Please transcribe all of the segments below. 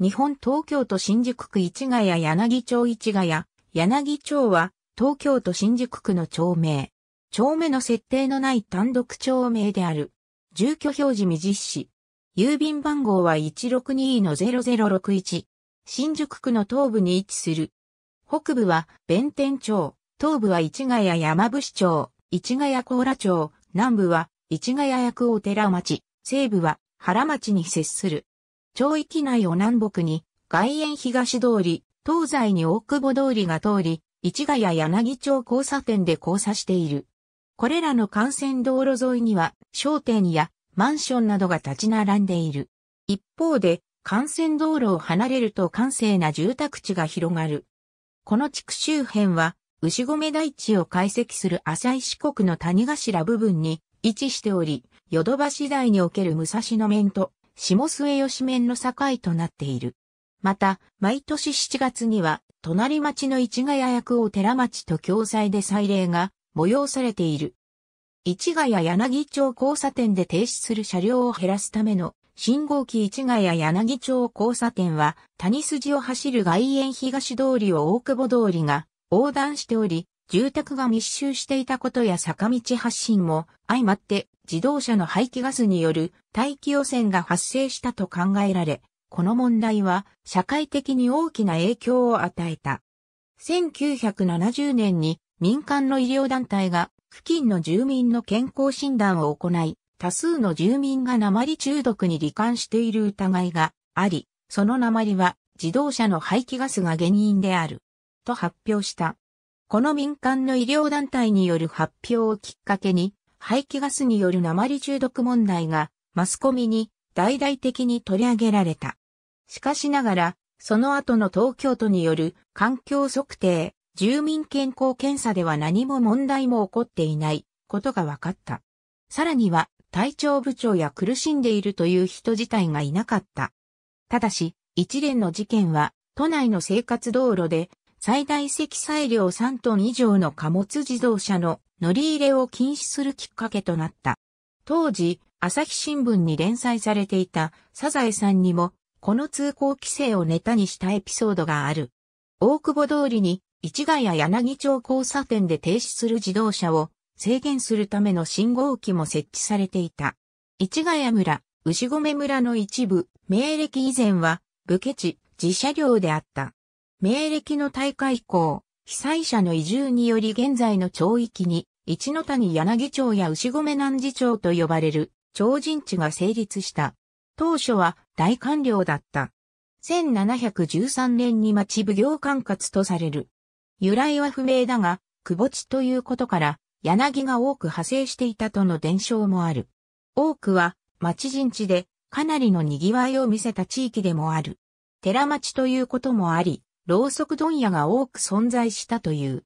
日本東京都新宿区市ヶ谷柳町市ヶ谷、柳町は東京都新宿区の町名。町名の設定のない単独町名である。住居表示未実施。郵便番号は162-0061。新宿区の東部に位置する。北部は弁天町、東部は市ヶ谷山伏町、市ヶ谷甲羅町、南部は市ヶ谷役大寺町、西部は原町に接する。町域内を南北に、外苑東通り、東西に大久保通りが通り、市ヶ谷柳町交差点で交差している。これらの幹線道路沿いには商店やマンションなどが立ち並んでいる。一方で、幹線道路を離れると閑静な住宅地が広がる。この地区周辺は、牛込台地を解析する浅い四国の谷頭部分に位置しており、ヨドバシ台における武蔵野面と下末吉面の境となっている。また、毎年7月には、隣町の市ヶ谷役を寺町と共催で祭礼が催されている。市ヶ谷柳町交差点で停止する車両を減らすための信号機市ヶ谷柳町交差点は谷筋を走る外苑東通りを大久保通りが横断しており、住宅が密集していたことや坂道発進も相まって自動車の排気ガスによる大気汚染が発生したと考えられ、この問題は社会的に大きな影響を与えた。1970年に民間の医療団体が付近の住民の健康診断を行い、多数の住民が鉛中毒に罹患している疑いがあり、その鉛は自動車の排気ガスが原因である。と発表した。この民間の医療団体による発表をきっかけに、排気ガスによる鉛中毒問題がマスコミに大々的に取り上げられた。しかしながら、その後の東京都による環境測定、住民健康検査では何も問題も起こっていないことが分かった。さらには、体調不調や苦しんでいるという人自体がいなかった。ただし、一連の事件は、都内の生活道路で最大積載量3トン以上の貨物自動車の乗り入れを禁止するきっかけとなった。当時、朝日新聞に連載されていたサザエさんにも、この通行規制をネタにしたエピソードがある。大久保通りに、市ヶ谷柳町交差点で停止する自動車を制限するための信号機も設置されていた。市ヶ谷村、牛込村の一部、明暦以前は、武家地、自社領であった。明暦の大火以降、被災者の移住により現在の町域に、一の谷柳町や牛込南寺町と呼ばれる町人地が成立した。当初は大官僚だった。1713年に町奉行管轄とされる。由来は不明だが、窪地ということから、柳が多く派生していたとの伝承もある。多くは町人地でかなりの賑わいを見せた地域でもある。寺町ということもあり、ろうそく問屋が多く存在したという。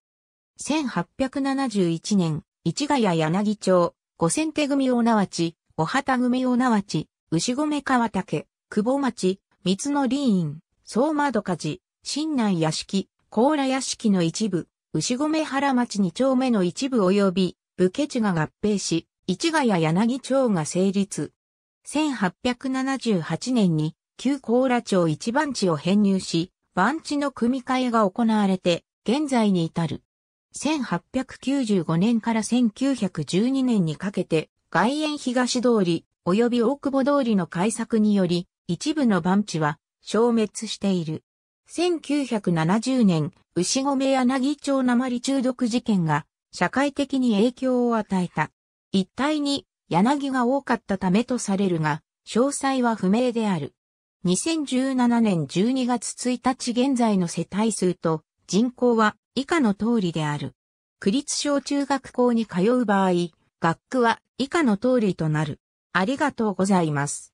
1871年、市ヶ谷柳町、五千手組大縄地、お旗組大縄地、牛込川竹、久保町、三つの林院、相馬戸家寺、新内屋敷、甲羅屋敷の一部、牛込原町二丁目の一部及び、武家地が合併し、市ヶ谷柳町が成立。1878年に、旧甲羅町一番地を編入し、番地の組み替えが行われて、現在に至る。1895年から1912年にかけて、外苑東通り、及び大久保通りの改作により、一部の番地は消滅している。1970年、牛込柳町鉛中毒事件が社会的に影響を与えた。一帯に柳が多かったためとされるが、詳細は不明である。2017年12月1日現在の世帯数と人口は以下の通りである。区立小中学校に通う場合、学区は以下の通りとなる。ありがとうございます。